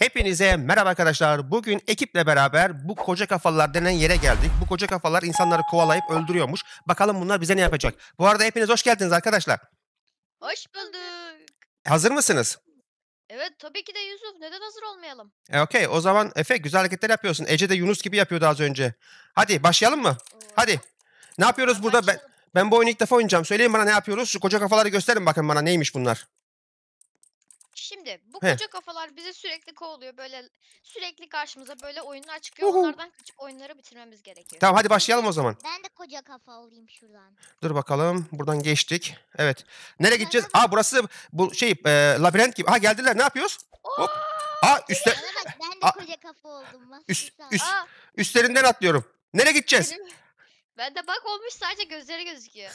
Hepinize merhaba arkadaşlar. Bugün ekiple beraber bu koca kafalar denen yere geldik. Bu koca kafalar insanları kovalayıp öldürüyormuş. Bakalım bunlar bize ne yapacak. Bu arada hepiniz hoş geldiniz arkadaşlar. Hoş bulduk. Hazır mısınız? Evet tabii ki de Yusuf. Neden hazır olmayalım? E, Okey o zaman Efe güzel hareketler yapıyorsun. Ece de Yunus gibi yapıyordu az önce. Hadi başlayalım mı? Hadi. Ne yapıyoruz burada? Ben, ben bu oyunu ilk defa oynayacağım. Söyleyin bana ne yapıyoruz. Şu koca kafaları gösterin bakın bana neymiş bunlar. Şimdi bu Heh. koca kafalar bizi sürekli kovalıyor. Böyle sürekli karşımıza böyle oyunlar çıkıyor. Uhu. Onlardan küçük oyunları bitirmemiz gerekiyor. Tamam hadi başlayalım o zaman. Ben de koca kafa olayım şuradan. Dur bakalım. Buradan geçtik. Evet. Nereye gideceğiz? Aa burası bu şey e, labirent gibi. Ha geldiler. Ne yapıyoruz? Oo! Hop. Aa üstte ben de koca kafa oldum. Bak, üst, üst, Aa üstlerinden atlıyorum. Nereye gideceğiz? ben de bak olmuş sadece gözleri gözüküyor.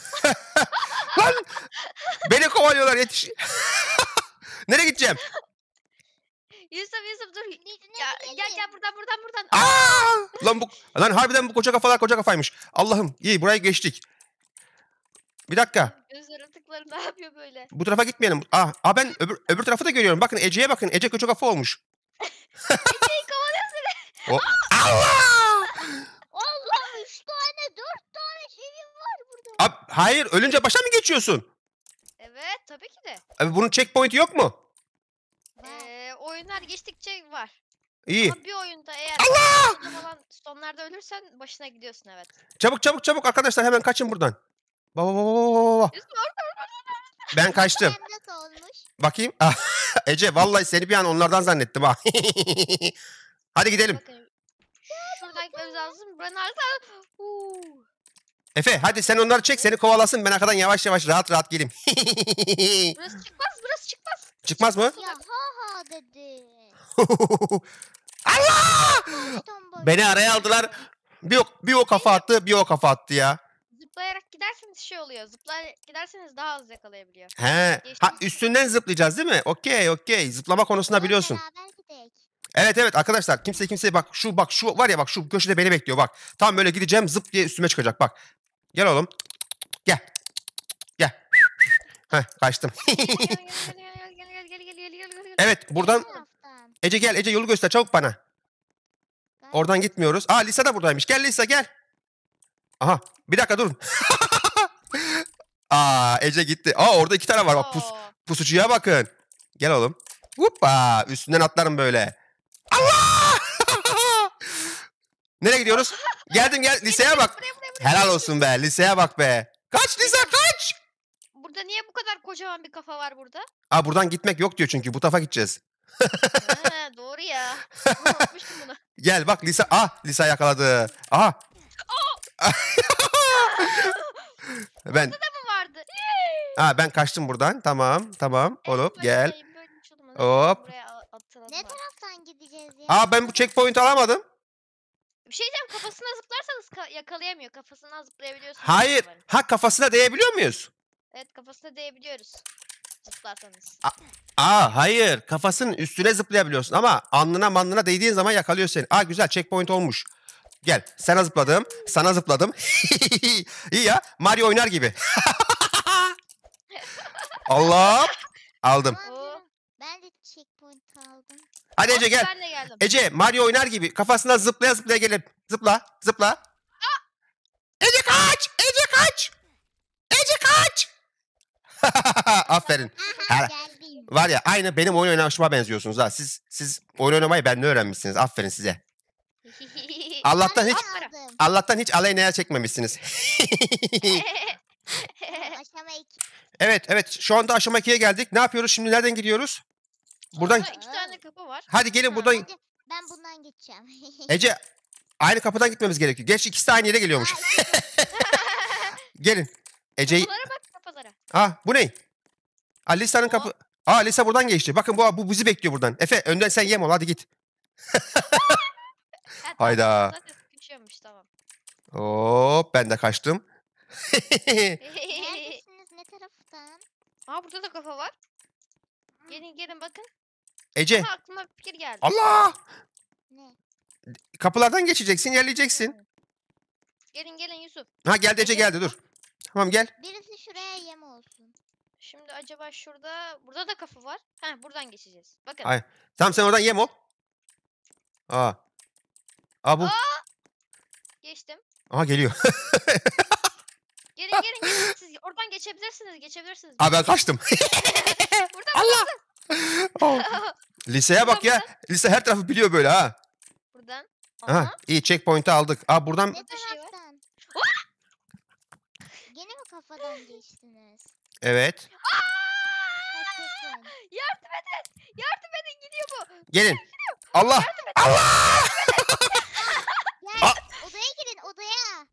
Lan! Beni kovalıyorlar yetiş. Nereye gideceğim? Yusuf Yusuf dur. Ya, gel gel buradan buradan buradan. Aa! lan bu lan harbiden bu koca kafalar koca kafaymış. Allah'ım iyi burayı geçtik. Bir dakika. Göz yaratıkları ne yapıyor böyle? Bu tarafa gitmeyelim. Aa, ah, aa ah, ben öbür, öbür tarafı da görüyorum. Bakın Ece'ye bakın. Ece koca kafa olmuş. Ece'yi kovalıyor seni. O... Allah! Allah! Üç tane, dört tane şeyim var burada. Abi, hayır ölünce başa mı geçiyorsun? Evet tabii ki de. Abi bunun checkpoint yok mu? Ee, oyunlar geçtikçe var. İyi. Ama bir oyunda eğer Allah! Falan sonlarda ölürsen başına gidiyorsun evet. Çabuk çabuk çabuk arkadaşlar hemen kaçın buradan. Baba baba baba baba. Ben kaçtım. Bakayım. Ah, Ece vallahi seni bir an onlardan zannettim ha. Hadi gidelim. Şuradan gitmemiz lazım. Buranın arkasından. Efe hadi sen onları çek seni kovalasın. Ben arkadan yavaş yavaş rahat rahat geleyim. Burası çıkmaz burası çıkmaz. Çıkmaz mı? Ya ha ha dedi. Allah! Beni araya aldılar. Bir o, bir o kafa attı bir o kafa attı ya. Zıplayarak giderseniz şey oluyor. Zıplayarak giderseniz daha az yakalayabiliyor. He. Ha, üstünden zıplayacağız değil mi? Okey okey. Zıplama konusunda biliyorsun. Evet evet arkadaşlar kimse bak bak bak bak. bak. şu şu şu var ya köşede beni bekliyor Tam böyle gideceğim üstüme çıkacak Gel oğlum. Gel. Gel. Heh, kaçtım. evet buradan Ece gel Ece yolu göster çabuk bana. Oradan gitmiyoruz. Aa Lisa da buradaymış. Gel Lisa gel. Aha bir dakika durun. Aa Ece gitti. Aa orada iki tane var. Bak pus, pusucuya bakın. Gel oğlum. Hoppa üstünden atlarım böyle. Allah! Nereye gidiyoruz? Geldim gel liseye bak. Helal olsun be. Liseye bak be. Kaç lise kaç? Burada niye bu kadar kocaman bir kafa var burada? Aa buradan gitmek yok diyor çünkü. Bu tarafa gideceğiz. ha, doğru ya. Bunu unutmuştum Gel bak Lisa. Ah Lisa yakaladı. Aha. ben. Burada da mı vardı? Aa ben kaçtım buradan. Tamam tamam. Olup gel. Hop. Ne taraftan gideceğiz ya? Aa ben bu checkpoint alamadım. Bir şey diyeceğim kafasına zıplarsanız ka- yakalayamıyor. Kafasına zıplayabiliyorsunuz. Hayır. arabaların. Ha kafasına değebiliyor muyuz? Evet kafasına değebiliyoruz. Zıplarsanız. Aa hayır. Kafasının üstüne zıplayabiliyorsun ama alnına manlına değdiğin zaman yakalıyor seni. Aa güzel checkpoint olmuş. Gel sana zıpladım. Sana zıpladım. İyi ya Mario oynar gibi. Allah. Aldım. Ben de checkpoint aldım. Hadi Ece gel. Ben de Efendim. Ece Mario oynar gibi kafasına zıplaya zıplaya gelip zıpla zıpla. Ece kaç! Ece kaç! Ece kaç! Aferin. Aha, Her, var ya aynı benim oyun oynamışıma benziyorsunuz ha. Siz siz oyun oynamayı ben benden öğrenmişsiniz. Aferin size. Allah'tan hiç Allah'tan hiç alay Aleyna'ya çekmemişsiniz. evet evet şu anda aşama 2'ye geldik. Ne yapıyoruz şimdi nereden gidiyoruz? Buradan Burada iki tane kapı var. hadi gelin buradan. Hadi, Ben bundan geçeceğim. Ece aynı kapıdan gitmemiz gerekiyor. Geç ikisi de aynı yere geliyormuş. gelin. Ece'yi Kapılara bak kapılara. Ha bu ne? Alisa'nın kapı. Aa Alisa buradan geçti. Bakın bu bu bizi bekliyor buradan. Efe önden sen yem ol hadi git. Hayda. Zaten Hop ben de kaçtım. Neredesiniz? Ne taraftan? Aa burada da kafa var. Gelin gelin bakın. Ece. Ama aklıma bir fikir geldi. Allah! Ne? Kapılardan geçeceksin, yerleyeceksin. Gelin gelin Yusuf. Ha geldi Ece geldi dur. Tamam gel. Birisi şuraya yem olsun. Şimdi acaba şurada... Burada da kapı var. Ha buradan geçeceğiz. Bakın. Ay. Tamam sen oradan yem ol. Aa. Aa bu. Aa! Geçtim. Aha geliyor. gelin gelin gelin. Siz oradan geçebilirsiniz. Geçebilirsiniz. Abi ben kaçtım. Buradan, Allah. buradan. Liseye bak ya. Lise her tarafı biliyor böyle ha. Buradan. Ha, iyi checkpoint'i aldık. Aa buradan Ne şey taraftan? Gene mi kafadan geçtiniz? evet. Kaçırtın. Yardım edin. Yardım edin gidiyor bu. Gelin. Allah. Allah! Gel odaya girin odaya.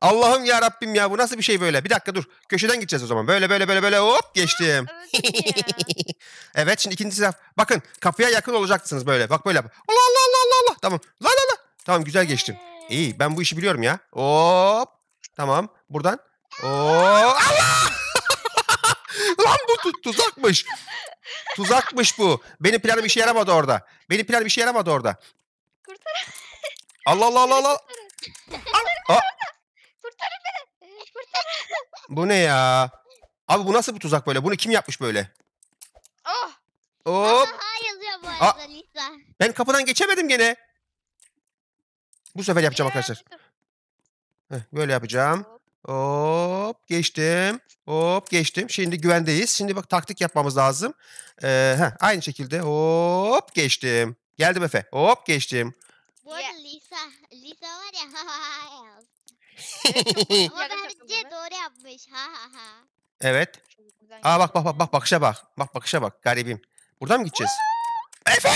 Allah'ım ya Rabbim ya bu nasıl bir şey böyle? Bir dakika dur. Köşeden gideceğiz o zaman. Böyle böyle böyle böyle hop geçtim. evet şimdi ikinci sınıf. Bakın kapıya yakın olacaksınız böyle. Bak böyle Allah Allah Allah Allah Allah. Tamam. La la la. Tamam güzel geçtim. Ee. İyi ben bu işi biliyorum ya. Hop. Tamam. Buradan. Oo. Allah! Lan bu tuzakmış. Tuzakmış bu. Benim planım işe yaramadı orada. Benim planım işe yaramadı orada. Kurtar. Allah Allah Allah Allah. Aa, bu ne ya? Abi bu nasıl bir tuzak böyle? Bunu kim yapmış böyle? Oh. Hop. Aa. Ben kapıdan geçemedim gene. Bu sefer yapacağım ee, arkadaşlar. Heh, böyle yapacağım. Hop geçtim. Hop geçtim. Şimdi güvendeyiz. Şimdi bak taktik yapmamız lazım. Ee, heh, aynı şekilde hop geçtim. Geldim Efe. Hop geçtim. Bu arada Lisa. Lisa var ya. Ama bence doğru yapmış. Ha ha ha. Evet. Aa bak bak bak bak bakışa bak. Bak bakışa bak garibim. Buradan mı gideceğiz? Efe!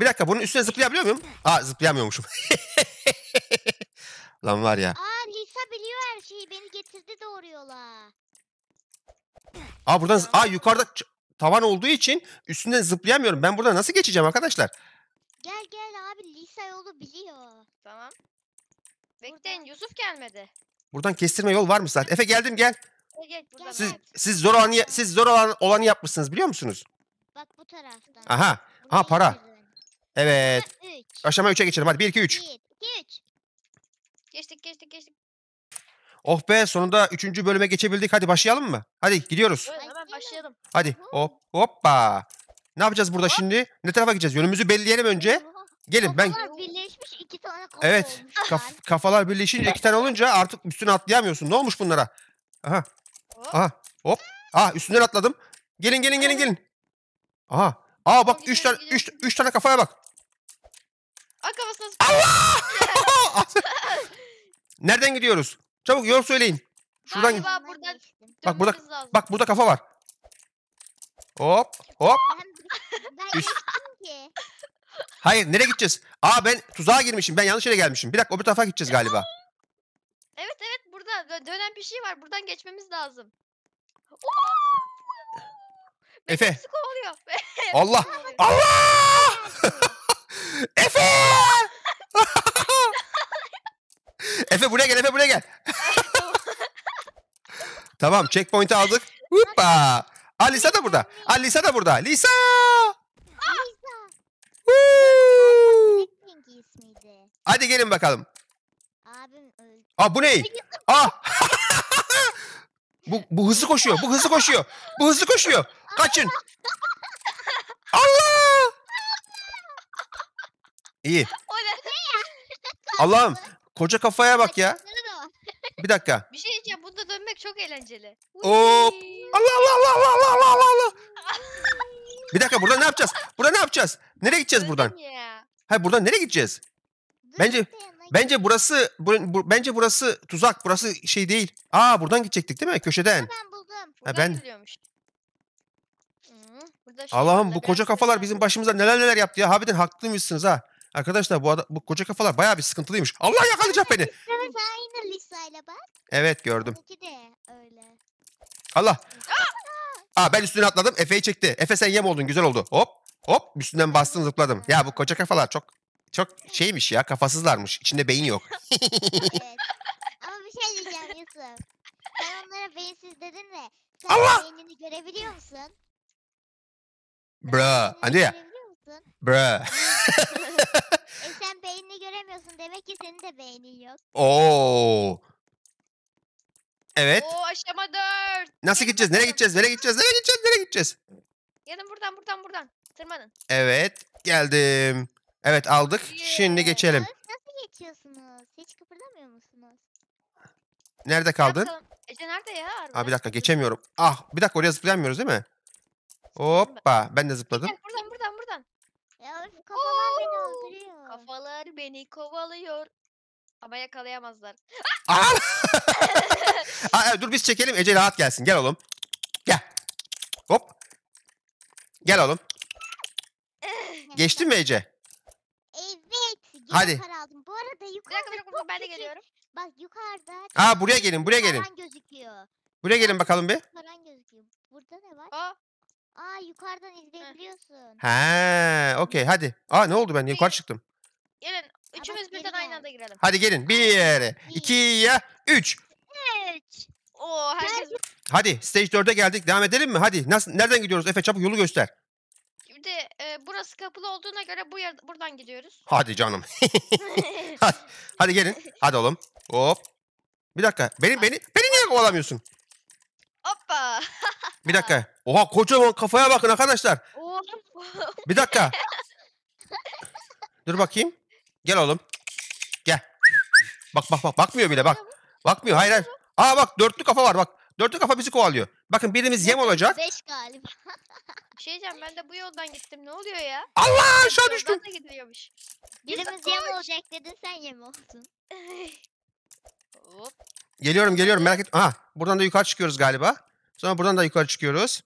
Bir dakika bunun üstüne zıplayabiliyor muyum? Aa zıplayamıyormuşum. Lan var ya. Aa Lisa biliyor her şeyi. Beni getirdi doğru yola. Aa buradan aa yukarıda tavan olduğu için üstünden zıplayamıyorum. Ben buradan nasıl geçeceğim arkadaşlar? Bekleyin Yusuf gelmedi. Buradan kestirme yol var mı zaten? Efe geldim gel. Siz siz zor olanı siz zor olan olanı yapmışsınız biliyor musunuz? Bak bu taraftan. Aha. Aha, para. Evet. 3. Aşama 3'e geçelim hadi 1 2 3. 1, 2, 3. Geçtik geçtik geçtik. Oh be sonunda 3. bölüme geçebildik. Hadi başlayalım mı? Hadi gidiyoruz. hemen başlayalım. Hadi hop hoppa. Ne yapacağız burada şimdi? Ne tarafa gideceğiz? Yönümüzü belirleyelim önce. Gelin ben Birleşti iki tane kafa Evet. Kaf- kafalar birleşince iki tane olunca artık üstüne atlayamıyorsun. Ne olmuş bunlara? Aha. Aha. Hop. Aa üstünden atladım. Gelin gelin gelin gelin. Aha. Aa bak üç tane üç, üç tane kafaya bak. Ay kafasına sıkıyor. Nereden gidiyoruz? Çabuk yol söyleyin. Şuradan Galiba Bak buradan Bak burada- bak burada kafa var. Hop hop. Ben, ben Hayır nereye gideceğiz? Aa ben tuzağa girmişim. Ben yanlış yere gelmişim. Bir dakika öbür tarafa gideceğiz galiba. Evet evet burada dönen bir şey var. Buradan geçmemiz lazım. Efe. Allah. Allah. Efe. Efe buraya gel Efe buraya gel. tamam checkpoint'i aldık. Hoppa. Aa, da burada. Alisa da burada. Lisa. gelin bakalım. Abim öldü. Aa bu ne? Aa! bu, bu hızlı koşuyor. Bu hızlı koşuyor. Bu hızlı koşuyor. Kaçın. Allah! İyi. O ne? Allah'ım koca kafaya bak ya. Bir dakika. Bir şey diyeceğim. Bunda dönmek çok eğlenceli. Hop. Allah Allah Allah Allah Allah Allah Allah Bir dakika burada ne yapacağız? Burada ne yapacağız? Nereye gideceğiz buradan? Ya. Ha buradan nereye gideceğiz? Bence bence burası bu, bu, bence burası tuzak. Burası şey değil. Aa buradan gidecektik değil mi? Köşeden. Ben buldum. Buradan ben- Allah'ım bu koca şey kafalar bizim başımıza neler neler yaptı ya. Harbiden haklıymışsınız ha. Arkadaşlar bu, bu koca kafalar bayağı bir sıkıntılıymış. Allah yakalayacak beni. Evet aynı Lisa'yla bak. Evet gördüm. Allah. Aa ben üstüne atladım. Efe'yi çekti. Efe sen yem oldun. Güzel oldu. Hop. Hop üstünden bastım zıpladım. Ya bu koca kafalar çok çok şeymiş ya kafasızlarmış. İçinde beyin yok. evet. Ama bir şey diyeceğim Yusuf. Sen onlara beyinsiz dedin de sen Allah! beynini görebiliyor musun? Bra. Anne ya. Görebiliyor Bra. e sen beynini göremiyorsun demek ki senin de beynin yok. Oo. Evet. Oo aşama 4. Nasıl gideceğiz? Nereye gideceğiz? Nereye gideceğiz? Nereye gideceğiz? Nereye gideceğiz? Yanım buradan buradan buradan. Tırmanın. Evet. Geldim. Evet aldık. Şimdi geçelim. Nasıl geçiyorsunuz? Hiç kıpırdamıyor musunuz? Nerede kaldın? Ece nerede ya? Aa, bir dakika geçemiyorum. Ah bir dakika oraya zıplayamıyoruz değil mi? Hoppa ben de zıpladım. Gel, buradan buradan buradan. Ya öf, kafalar beni öldürüyor. Kafalar beni kovalıyor. Ama yakalayamazlar. Aa! Evet dur biz çekelim Ece rahat gelsin. Gel oğlum. Gel. Hop. Gel oğlum. Geçtin mi Ece? Hadi. Hadi. aldım. Bu arada Bir yukarıda dakika bir dakika ben de geliyorum. Bak yukarıda. Aa buraya gelin buraya gelin. Paran gözüküyor. Buraya gelin bakalım bir. Paran gözüküyor. Burada ne var? Aa Aa yukarıdan izleyebiliyorsun. He, okey hadi. Aa ne oldu ben yukarı çıktım. gelin. Üçümüz birden aynı anda girelim. Hadi gelin. Bir, iki, ya, üç. Üç. Oo herkes Hadi stage 4'e geldik. Devam edelim mi? Hadi. Nasıl, nereden gidiyoruz? Efe çabuk yolu göster burası kapılı olduğuna göre bu yer, buradan gidiyoruz. Hadi canım. hadi, hadi gelin. Hadi oğlum. Hop. Bir dakika. Beni beni beni niye kovalamıyorsun? Hoppa. Bir dakika. Oha kocaman kafaya bakın arkadaşlar. Bir dakika. Dur bakayım. Gel oğlum. Gel. Bak bak bak bakmıyor bile bak. Bakmıyor hayır hayır. Aa bak dörtlü kafa var bak. Dörtlü kafa bizi kovalıyor. Bakın birimiz yem olacak. Beş galiba. Bir şey diyeceğim ben de bu yoldan gittim. Ne oluyor ya? Allah aşağı düştüm. Ben de gidiyormuş. Birimiz yem olacak dedin sen yem oldun. Geliyorum geliyorum merak et. Aha buradan da yukarı çıkıyoruz galiba. Sonra buradan da yukarı çıkıyoruz.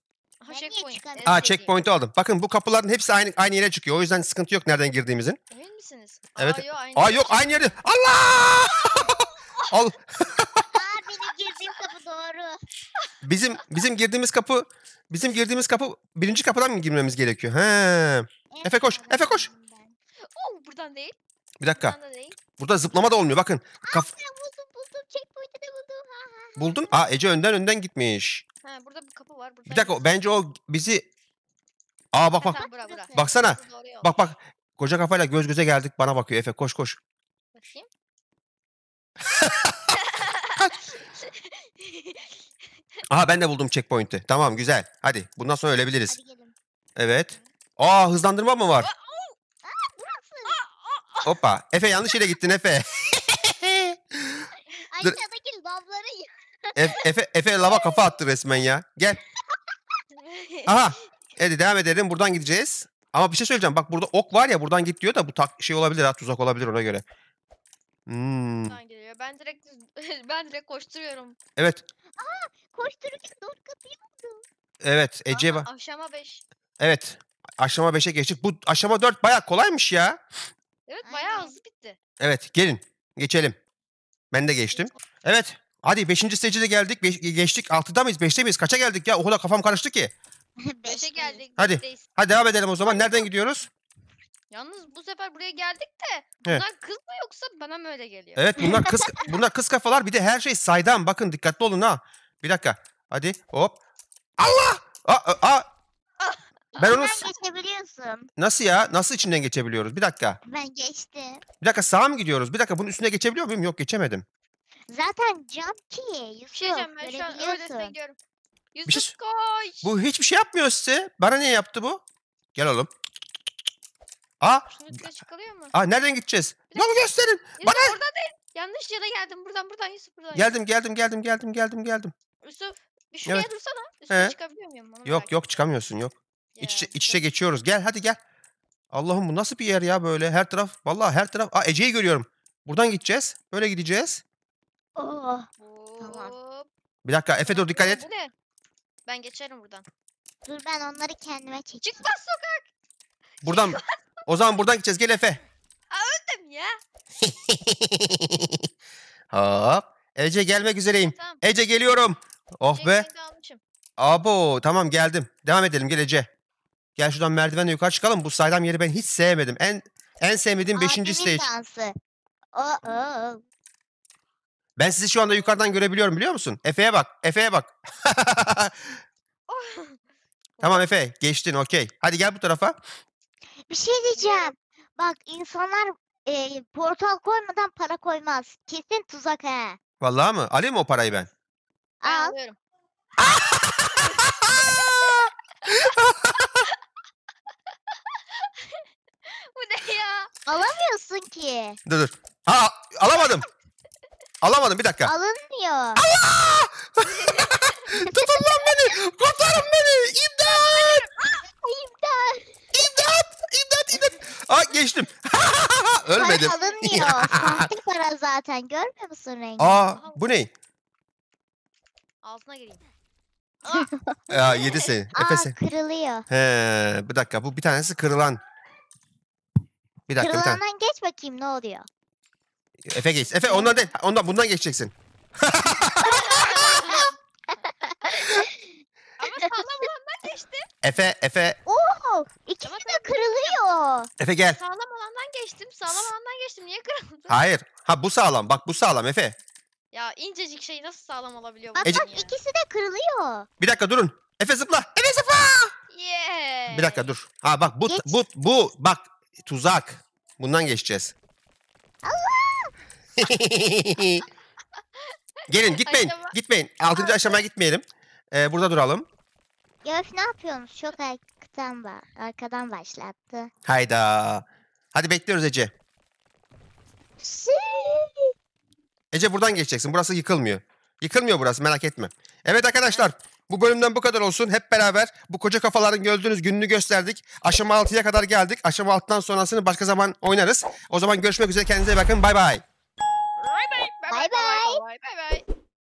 Ha, checkpoint. Aa checkpoint'i aldım. Bakın bu kapıların hepsi aynı aynı yere çıkıyor. O yüzden sıkıntı yok nereden girdiğimizin. Emin misiniz? Evet. Aa, yok, aynı Aa yok aynı yerde. Allah! Al. Bizim bizim girdiğimiz kapı bizim girdiğimiz kapı birinci kapıdan mı girmemiz gerekiyor? He. Efe koş. Efe koş. Oo, buradan değil. Bir dakika. değil. Burada zıplama da olmuyor. Bakın. Kaf... Aa, buldum buldum. Checkpoint'i de buldum. Ha, Aa Ece önden önden gitmiş. Ha, burada bir kapı var. Buradan bir dakika. Gitmiş. Bence o bizi... Aa bak bak. bura, bura. Baksana. Bak bak. Koca kafayla göz göze geldik. Bana bakıyor. Efe koş koş. Bakayım. Aha ben de buldum checkpoint'i. Tamam güzel. Hadi bundan sonra ölebiliriz. Evet. Aa hızlandırma mı var? Hoppa. Efe yanlış yere gittin Efe. Dur. Efe, Efe, lava kafa attı resmen ya. Gel. Aha. Evet devam edelim. Buradan gideceğiz. Ama bir şey söyleyeceğim. Bak burada ok var ya buradan git diyor da bu tak şey olabilir ha tuzak olabilir ona göre. Hmm. Ben direkt ben direkt koşturuyorum. Evet. Aa koştururken doğru kapıyı buldu. Evet Ece bak. Aşama 5. Evet. Aşama 5'e geçtik. Bu aşama 4 bayağı kolaymış ya. Evet bayağı hızlı bitti. Evet gelin. Geçelim. Ben de geçtim. Evet. Hadi 5. stage'e de geldik. Beş, geçtik. 6'da mıyız? 5'te miyiz? Kaça geldik ya? O kadar kafam karıştı ki. 5'e geldik. Hadi. Hadi devam edelim o zaman. Nereden gidiyoruz? Yalnız bu sefer buraya geldik de bunlar evet. kız mı yoksa bana mı öyle geliyor? Evet bunlar kız bunlar kız kafalar bir de her şey saydam. Bakın dikkatli olun ha. Bir dakika. Hadi hop. Allah! Aa, aa. Ah, ben onu... geçebiliyorsun. Nasıl ya? Nasıl içinden geçebiliyoruz? Bir dakika. Ben geçtim. Bir dakika sağa mı gidiyoruz? Bir dakika bunun üstüne geçebiliyor muyum? Yok geçemedim. Zaten jump key. Yusuf şey ben şu an görebiliyorsun. Şey Yusuf şey- koş. Bu hiçbir şey yapmıyor size. Bana niye yaptı bu? Gel oğlum. Aa, Şunun aa nereden gideceğiz? Bir Yolu gösterin. Yusuf bana- oradan değil. Yanlış yere geldim. Buradan buradan Yusuf buradan. Geldim geldim geldim geldim geldim geldim. Yusuf bir şuraya Evet. dursana. Üstüne He. çıkabiliyor muyum? Onu merak Yok yok çıkamıyorsun yok. ettim. İç içe, Ya, içe geçiyoruz. Gel hadi gel. Allah'ım bu nasıl bir yer ya böyle? Her taraf vallahi her taraf. Aa Ece'yi görüyorum. Buradan gideceğiz. Böyle gideceğiz. Aa, oh, Tamam. Bir dakika Efe dur dikkat et. ne? Ben geçerim buradan. dur ben onları kendime çekeyim. Çıkmaz sokak Buradan o zaman buradan gideceğiz. Gel Efe. Öldüm ya. Hop. Ece gelmek üzereyim. Tamam. Ece geliyorum. Oh be. Çekmeyi Abo tamam geldim. Devam edelim gelece. Gel şuradan merdivenle yukarı çıkalım. Bu saydam yeri ben hiç sevmedim. En en sevmediğim 5. Abimin stage. dansı. Oo. Ben sizi şu anda yukarıdan görebiliyorum biliyor musun? Efe'ye bak. Efe'ye bak. Oh. tamam Efe geçtin okey. Hadi gel bu tarafa. Bir şey diyeceğim. Bak insanlar e, portal koymadan para koymaz. Kesin tuzak he. Vallahi mı? Alayım mı o parayı ben? Ben Al. alıyorum. Bu ne ya? Alamıyorsun ki. dur dur. Ha alamadım. Alamadım bir dakika. Alınmıyor. Allah! Tutun lan beni! Kurtarın beni! İmdat! Ah, imdat. İmdat! İmdat! İmdat! Aa geçtim. Ölmedim. Para alınmıyor. Sahte para zaten. Görmüyor musun rengi? Aa bu ne? altına gireyim. Ah! Ya 7 sayı. Aa kırılıyor. He, bir dakika bu bir tanesi kırılan. Bir dakika bir tane. geç bakayım ne oluyor. Efe geç. Efe ondan değil. Ondan bundan geçeceksin. sağlam olandan geçtim. Efe Efe Oo ikisi de kırılıyor. Efe gel. Sağlam alandan geçtim. Sağlam alandan geçtim. Niye kırıldı? Hayır. Ha bu sağlam. Bak bu sağlam Efe incecik şey nasıl sağlam olabiliyor? Bak bak ikisi de kırılıyor. Bir dakika durun. Efe zıpla. Efe zıpla. Yeah. Bir dakika dur. Ha bak bu Geç. bu bu bak tuzak. Bundan geçeceğiz. Gelin gitmeyin. Aşama- Gitmeyin. Altıncı aşamaya gitmeyelim. Ee, burada duralım. Göf ne yapıyormuş? Çok arkadan, ba- arkadan başlattı. Hayda. Hadi bekliyoruz Ece. Sü- Ece buradan geçeceksin. Burası yıkılmıyor. Yıkılmıyor burası merak etme. Evet arkadaşlar bu bölümden bu kadar olsun. Hep beraber bu koca kafaların gördüğünüz gününü gösterdik. Aşama 6'ya kadar geldik. Aşama 6'dan sonrasını başka zaman oynarız. O zaman görüşmek üzere. Kendinize bakın. Bay bay. Bay bay. Bay bay. Bay bay.